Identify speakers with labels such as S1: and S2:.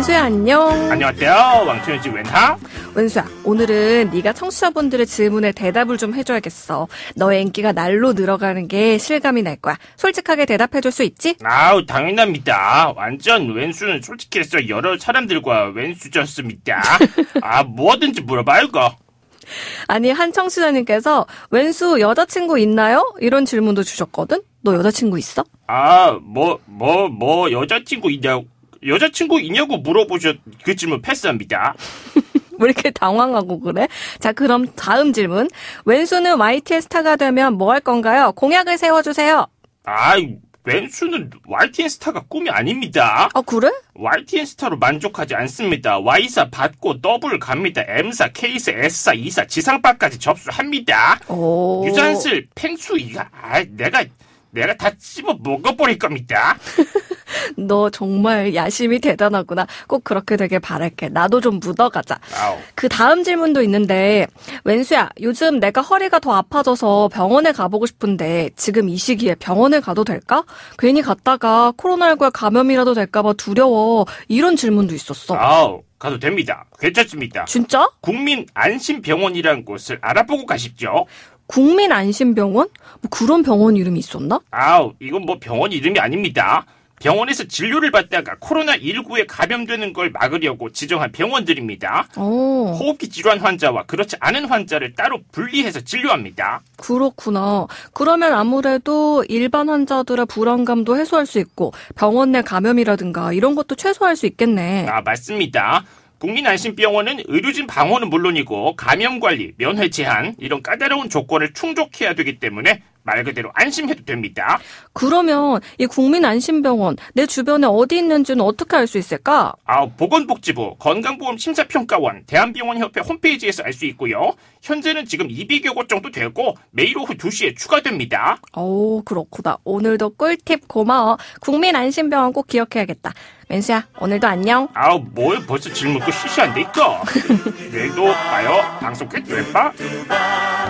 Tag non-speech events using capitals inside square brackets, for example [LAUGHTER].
S1: 원수야 안녕. 안녕하세요. 왕초연지 웬하. 원수야 오늘은 네가 청취자분들의 질문에 대답을 좀 해줘야겠어. 너의 인기가 날로 늘어가는 게 실감이 날 거야. 솔직하게 대답해줄 수 있지?
S2: 아우 당연합니다. 완전 웬수는 솔직해서 여러 사람들과 웬수졌습니다. [LAUGHS] 아 뭐든지 물어봐요. 이거.
S1: 아니 한 청취자님께서 웬수 여자친구 있나요? 이런 질문도 주셨거든. 너 여자친구 있어?
S2: 아뭐 뭐뭐 뭐, 뭐 여자친구 있냐고. 여자친구 있냐고 물어보셨그 질문 패스합니다. [LAUGHS]
S1: 왜 이렇게 당황하고 그래? 자, 그럼 다음 질문. 왼수는 YTN 스타가 되면 뭐 할 건가요? 공약을 세워주세요.
S2: 아이, 왼수는 YTN 스타가 꿈이 아닙니다. 아, 그래? YTN 스타로 만족하지 않습니다. Y사 받고 더블 갑니다. M사, K사, S사, E사, 지상파까지 접수합니다. 오. 유산슬, 펭수 이가, 아, 내가, 내가 다 씹어 먹어버릴 겁니다. [LAUGHS]
S1: 너 정말 야심이 대단하구나. 꼭 그렇게 되길 바랄게. 나도 좀 묻어가자. 그 다음 질문도 있는데, 웬수야, 요즘 내가 허리가 더 아파져서 병원에 가보고 싶은데, 지금 이 시기에 병원에 가도 될까? 괜히 갔다가 코로나19에 감염이라도 될까봐 두려워. 이런 질문도 있었어.
S2: 아우. 가도 됩니다. 괜찮습니다. 진짜? 국민안심병원이라는 곳을 알아보고 가십시오.
S1: 국민안심병원? 뭐 그런 병원 이름이 있었나?
S2: 아우, 이건 뭐 병원 이름이 아닙니다. 병원에서 진료를 받다가 코로나19에 감염되는 걸 막으려고 지정한 병원들입니다. 오. 호흡기 질환 환자와 그렇지 않은 환자를 따로 분리해서 진료합니다.
S1: 그렇구나. 그러면 아무래도 일반 환자들의 불안감도 해소할 수 있고 병원 내 감염이라든가 이런 것도 최소화할 수 있겠네.
S2: 아, 맞습니다. 국민안심병원은 의료진 방어는 물론이고 감염 관리, 면회 제한 이런 까다로운 조건을 충족해야 되기 때문에 말 그대로 안심해도 됩니다. 그러면
S1: 이 국민안심병원 내 주변에 어디 있는지는 어떻게 알 수 있을까?
S2: 아, 보건복지부 건강보험심사평가원 대한병원협회 홈페이지에서 알 수 있고요. 현재는 지금 200여 곳 정도 되고 매일 오후 2시에 추가됩니다.
S1: 오, 그렇구나. 오늘도 꿀팁 고마워. 국민안심병원 꼭 기억해야겠다. 맨수야, 오늘도 안녕.
S2: 아뭘 벌써 질문 고 시시한데 있어. [LAUGHS] 내일도 봐요. 방송 끝왜 봐?